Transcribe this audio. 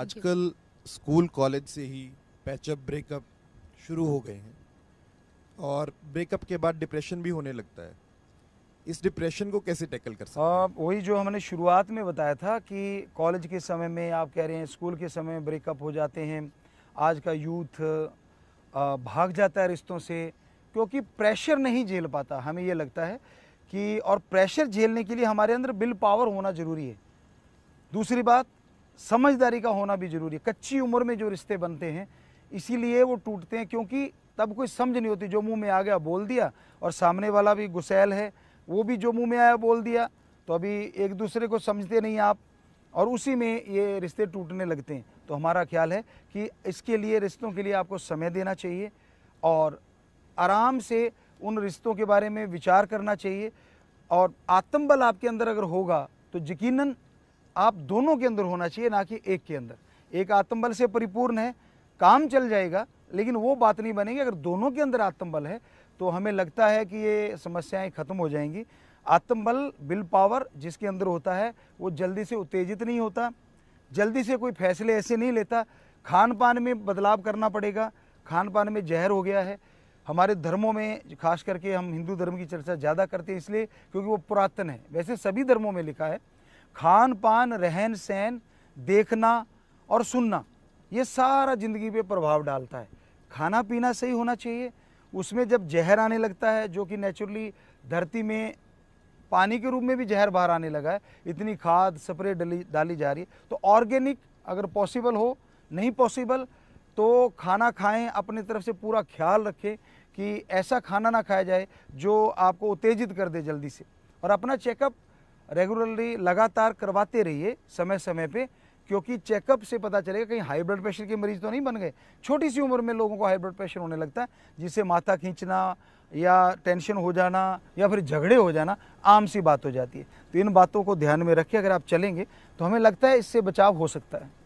आजकल school college से ही patch up breakup शुरू हो गए हैं और ब्रेकअप के बाद डिप्रेशन भी होने लगता है इस डिप्रेशन को कैसे टैकल कर सकते हैं हाँ, वही जो हमने शुरुआत में बताया था कि कॉलेज के समय में आप कह रहे हैं स्कूल के समय में ब्रेकअप हो जाते हैं आज का यूथ भाग जाता है रिश्तों से क्योंकि प्रेशर नहीं झेल पाता हमें ये लगता है कि और प्रेशर झेलने के लिए हमारे अंदर विल पावर होना ज़रूरी है दूसरी बात समझदारी का होना भी ज़रूरी है कच्ची उम्र में जो रिश्ते बनते हैं इसीलिए वो टूटते हैं क्योंकि तब कोई समझ नहीं होती जो मुंह में आ गया बोल दिया और सामने वाला भी गुसैल है वो भी जो मुंह में आया बोल दिया तो अभी एक दूसरे को समझते नहीं आप और उसी में ये रिश्ते टूटने लगते हैं तो हमारा ख्याल है कि इसके लिए रिश्तों के लिए आपको समय देना चाहिए और आराम से उन रिश्तों के बारे में विचार करना चाहिए और आत्मबल आपके अंदर अगर होगा तो यकीन आप दोनों के अंदर होना चाहिए ना कि एक के अंदर एक आत्मबल से परिपूर्ण है काम चल जाएगा लेकिन वो बात नहीं बनेगी अगर दोनों के अंदर आत्मबल है तो हमें लगता है कि ये समस्याएं खत्म हो जाएंगी आत्मबल विल पावर जिसके अंदर होता है वो जल्दी से उत्तेजित नहीं होता जल्दी से कोई फैसले ऐसे नहीं लेता खान पान में बदलाव करना पड़ेगा खान पान में जहर हो गया है हमारे धर्मों में खास करके हम हिंदू धर्म की चर्चा ज़्यादा करते हैं इसलिए क्योंकि वो पुरातन है वैसे सभी धर्मों में लिखा है खान पान रहन सहन देखना और सुनना ये सारा ज़िंदगी पे प्रभाव डालता है खाना पीना सही होना चाहिए उसमें जब जहर आने लगता है जो कि नेचुरली धरती में पानी के रूप में भी जहर बाहर आने लगा है इतनी खाद स्प्रे डली डाली जा रही है तो ऑर्गेनिक अगर पॉसिबल हो नहीं पॉसिबल तो खाना खाएं अपनी तरफ से पूरा ख्याल रखें कि ऐसा खाना ना खाया जाए जो आपको उत्तेजित कर दे जल्दी से और अपना चेकअप रेगुलरली लगातार करवाते रहिए समय समय पे क्योंकि चेकअप से पता चलेगा कहीं हाई ब्लड प्रेशर के मरीज तो नहीं बन गए छोटी सी उम्र में लोगों को हाई ब्लड प्रेशर होने लगता है जिससे माथा खींचना या टेंशन हो जाना या फिर झगड़े हो जाना आम सी बात हो जाती है तो इन बातों को ध्यान में रखिए अगर आप चलेंगे तो हमें लगता है इससे बचाव हो सकता है